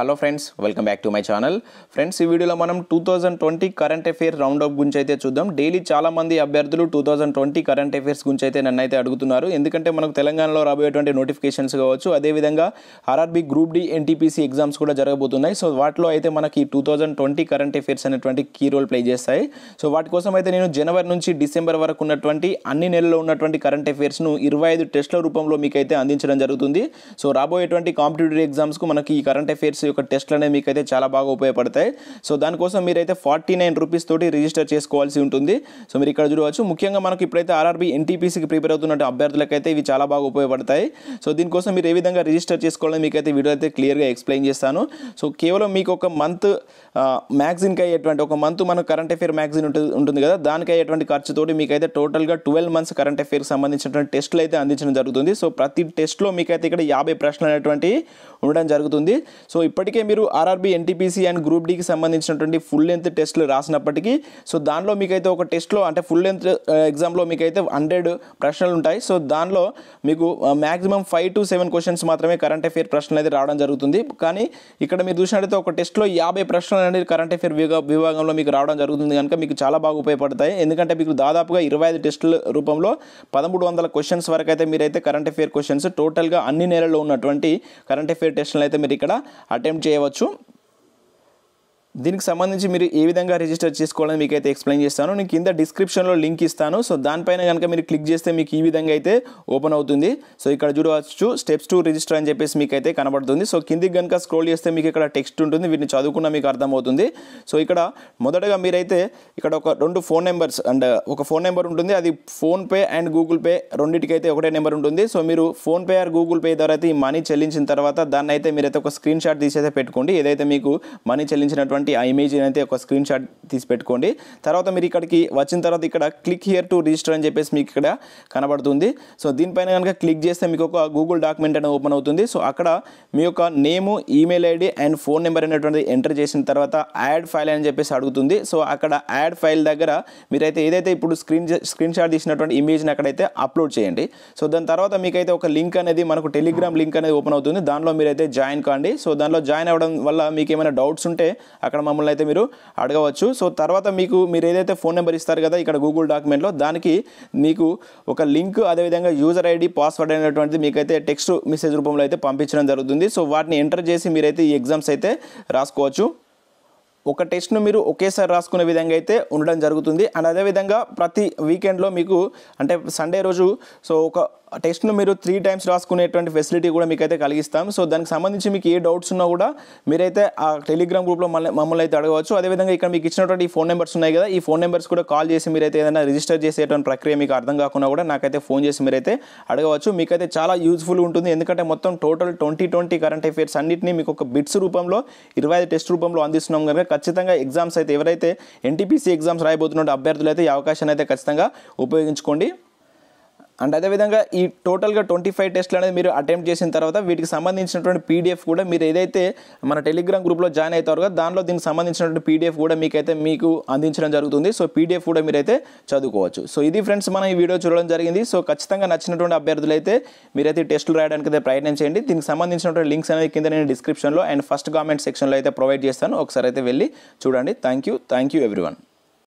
hello friends welcome back to my channel friends ఈ వీడియోలో మనం two thousand twenty current affair round up గురించి అయితే చూద్దాం డైలీ చాలామంది అభ్యర్థులు two thousand twenty current affairs గురించి అయితే నన్ను అయితే అడుగుతున్నారు ఎందుకంటే మనకు తెలంగాణలో రాబోయేటువంటి నోటిఫికేషన్స్ కావచ్చు అదేవిధంగా RRB group D NTPC exams కూడా జరగబోతున్నాయి సో వాటిలో అయితే మనకి two thousand twenty current affairs అనేటువంటి కీ రోల్ ప్లే చేస్తాయి సో వాటి కోసం అయితే నేను జనవరి నుంచి డిసెంబర్ వరకు ఉన్నటువంటి అన్ని నెలల్లో ఉన్నటువంటి కరెంట్ అఫైర్స్ను ఇరవై ఐదు టెస్ట్ల రూపంలో మీకైతే అందించడం జరుగుతుంది సో రాబోయేటువంటి కాంపిటేటివ్ ఎగ్జామ్స్కు మనకి ఈ కరెంట్ అఫైర్స్ యొక్క టెస్ట్లు అనేవి మీకైతే చాలా బాగా ఉపయోగపడతాయి సో దానికోసం మీరైతే ఫార్టీ నైన్ రూపీస్ తోటి రిజిస్టర్ చేసుకోవాల్సి ఉంటుంది సో మీరు ఇక్కడ చూడవచ్చు ముఖ్యంగా మనకు ఇప్పుడైతే ఆర్ఆర్బీ ఎన్టీపీసీకి ప్రిపేర్ అవుతున్నట్టు అభ్యర్థులకైతే ఇవి చాలా బాగా ఉపయోగపడతాయి సో దీనికోసం మీరు ఏ విధంగా రిజిస్టర్ చేసుకోవాలని మీకైతే వీడియో అయితే క్లియర్గా ఎక్స్ప్లెయిన్ చేస్తాను సో కేవలం మీకు ఒక మంత్ మ్యాగ్జిన్కి అయ్యేటువంటి ఒక మంత్ మనకు కరెంట్ అఫేర్ మ్యాగ్జిన్ ఉంటుంది ఉంటుంది కదా దానికి అయ్యేటువంటి ఖర్చుతోటి మీకైతే టోటల్గా ట్వెల్వ్ మంత్స్ కరెంట్ అఫేర్కి సంబంధించినటువంటి టెస్టులు అయితే అందించడం జరుగుతుంది సో ప్రతి టెస్ట్లో మీకైతే ఇక్కడ యాభై ప్రశ్నలు అనేటువంటి ఉండడం జరుగుతుంది సో ఇప్పటికే మీరు ఆర్ఆర్బీ ఎన్టీపీసీ అండ్ గ్రూప్ డికి సంబంధించినటువంటి ఫుల్ లెంత్ టెస్ట్లు రాసినప్పటికీ సో దానిలో మీకైతే ఒక టెస్ట్లో అంటే ఫుల్ లెంత్ ఎగ్జామ్లో మీకైతే హండ్రెడ్ ప్రశ్నలు ఉంటాయి సో దానిలో మీకు maximum five to seven questions మాత్రమే కరెంట్ అఫేర్ ప్రశ్నలు అయితే రావడం జరుగుతుంది కానీ ఇక్కడ మీరు చూసినట్టయితే ఒక టెస్ట్లో యాభై ప్రశ్నలు అనేది కరెంట్ అఫేర్ విభాగంలో మీకు రావడం జరుగుతుంది కనుక మీకు చాలా బాగా ఉపయోగపడతాయి ఎందుకంటే మీకు దాదాపుగా ఇరవై ఐదు టెస్టుల రూపంలో పదమూడు వందల క్వశ్చన్స్ వరకు అయితే మీరైతే కరెంట్ అఫేర్ క్వశ్చన్స్ టోటల్గా అన్ని నెలల్లో ఉన్నటువంటి కరెంట్ అఫేర్ టెస్టులను అయితే మీరు ఇక్కడ అటెంప్ట్ చేయవచ్చు దీనికి సంబంధించి మీరు ఏ విధంగా రిజిస్టర్ చేసుకోవాలని మీకు అయితే ఎక్స్ప్లెయిన్ చేస్తాను నేను కింద డిస్క్రిప్షన్లో లింక్ ఇస్తాను సో దానిపైన కనుక మీరు క్లిక్ చేస్తే మీకు ఈ విధంగా అయితే ఓపెన్ అవుతుంది సో ఇక్కడ చూడవచ్చు స్టెప్స్ టు రిజిస్టర్ అని చెప్పేసి మీకు అయితే కనబడుతుంది సో కిందికి కనుక స్క్రోల్ చేస్తే మీకు ఇక్కడ టెక్స్ట్ ఉంటుంది వీటిని చదువుకున్న మీకు అర్థమవుతుంది సో ఇక్కడ మొదటగా మీరైతే ఇక్కడ ఒక రెండు ఫోన్ నెంబర్స్ అండ్ ఒక ఫోన్ నెంబర్ ఉంటుంది అది ఫోన్పే అండ్ గూగుల్ పే అయితే ఒకటే నెంబర్ ఉంటుంది సో మీరు ఫోన్పే ఆర్ గూగుల్ పే ద్వారా అయితే ఈ మనీ చెల్లించిన తర్వాత దాన్ని అయితే మీరైతే ఒక స్క్రీన్ షాట్ తీసి అయితే పెట్టుకోండి ఏదైతే మీకు మనీ చెల్లించినటువంటి ఆ ఇమేజ్ అయితే ఒక స్క్రీన్ షాట్ తీసి పెట్టుకోండి తర్వాత మీరు ఇక్కడికి వచ్చిన తర్వాత ఇక్కడ క్లిక్ హియర్ టు రిజిస్టర్ అని చెప్పేసి మీకు ఇక్కడ కనబడుతుంది సో దీనిపైన కనుక క్లిక్ చేస్తే మీకు ఒక గూగుల్ డాక్యుమెంట్ అనేది ఓపెన్ అవుతుంది సో అక్కడ మీ యొక్క name email ID and phone number అనేటువంటిది ఎంటర్ చేసిన తర్వాత యాడ్ ఫైల్ అని చెప్పేసి అడుగుతుంది సో అక్కడ యాడ్ ఫైల్ దగ్గర మీరైతే ఏదైతే ఇప్పుడు స్క్రీన్ స్క్రీన్ షాట్ తీసినటువంటి ఇమేజ్ని అక్కడైతే అప్లోడ్ చేయండి సో దాని తర్వాత మీకైతే ఒక లింక్ అనేది మనకు టెలిగ్రామ్ లింక్ అనేది ఓపెన్ అవుతుంది దానిలో మీరైతే జాయిన్ కాండి సో దానిలో జాయిన్ అవ్వడం వల్ల మీకు ఏమైనా డౌట్స్ ఉంటే అక్కడ మమ్మల్ని అయితే మీరు అడగవచ్చు సో తర్వాత మీకు మీరు ఏదైతే ఫోన్ నెంబర్ ఇస్తారు కదా ఇక్కడ గూగుల్ డాక్యుమెంట్లో దానికి మీకు ఒక లింక్ అదేవిధంగా యూజర్ ఐడి పాస్వర్డ్ అనేటువంటిది మీకైతే టెక్స్ట్ మెసేజ్ రూపంలో అయితే పంపించడం జరుగుతుంది సో వాటిని ఎంటర్ చేసి మీరైతే ఈ ఎగ్జామ్స్ అయితే రాసుకోవచ్చు ఒక టెస్ట్ను మీరు ఒకేసారి రాసుకునే విధంగా అయితే ఉండడం జరుగుతుంది అండ్ అదేవిధంగా ప్రతి వీకెండ్లో మీకు అంటే సండే రోజు సో ఒక టెస్ట్ను మీరు త్రీ టైమ్స్ రాసుకునేటువంటి ఫెసిలిటీ కూడా మీకైతే కలిగిస్తాం సో దానికి సంబంధించి మీకు ఏ డౌట్స్ ఉన్నా కూడా మీరైతే ఆ టెలిగ్రామ్ గ్రూప్లో మమ్మల్ని అయితే అడగవచ్చు అదేవిధంగా ఇక్కడ మీకు ఇచ్చినటువంటి ఫోన్ నెంబర్స్ ఉన్నాయి కదా ఈ ఫోన్ నెంబర్స్ కూడా కాల్ చేసి మీరైతే ఏదైనా రిజిస్టర్ చేసేటువంటి ప్రక్రియ మీకు అర్థం కాకుండా కూడా నాకైతే ఫోన్ చేసి మీరైతే అడగవచ్చు మీకైతే చాలా యూజ్ఫుల్ ఉంటుంది ఎందుకంటే మొత్తం total twenty twenty current affairs అన్నింటినీ మీకు ఒక బిట్స్ రూపంలో ఇరవై ఐదు టెస్ట్ రూపంలో అందిస్తున్నాం కనుక ఖచ్చితంగా ఎగ్జామ్స్ అయితే ఎవరైతే ఎన్టీపీసీ ఎగ్జామ్స్ రాయబోతున్న అభ్యర్థులు అయితే ఈ అవకాశాన్ని అయితే ఖచ్చితంగా ఉపయోగించుకోండి అండ్ అదేవిధంగా ఈ టోటల్గా ట్వంటీ ఫైవ్ టెస్ట్లు అనేది మీరు అటెంప్ట్ చేసిన తర్వాత వీటికి సంబంధించినటువంటి పీడిఎఫ్ కూడా మీరు ఏదైతే మన టెలిగ్రామ్ గ్రూప్లో జాయిన్ కదా దానిలో దీనికి సంబంధించినటువంటి పీడిఎఫ్ కూడా మీకైతే మీకు అందించడం జరుగుతుంది సో పీడిఎఫ్ కూడా మీరు అయితే చదువుకోవచ్చు సో ఇది ఫ్రెండ్స్ మనం ఈ వీడియో చూడడం జరిగింది సో ఖచ్చితంగా నచ్చినటువంటి అభ్యర్థులు అయితే మీరైతే టెస్టులు రాయడానికి అయితే ప్రయత్నం చేయండి దీనికి సంబంధించినటువంటి లింక్స్ అనేది కింద నేను డిస్క్రిప్షన్లో అండ్ ఫస్ట్ కామెంట్ సెక్షన్లో అయితే ప్రొవైడ్ చేస్తాను ఒకసారి అయితే వెళ్ళి చూడండి thank you thank you everyone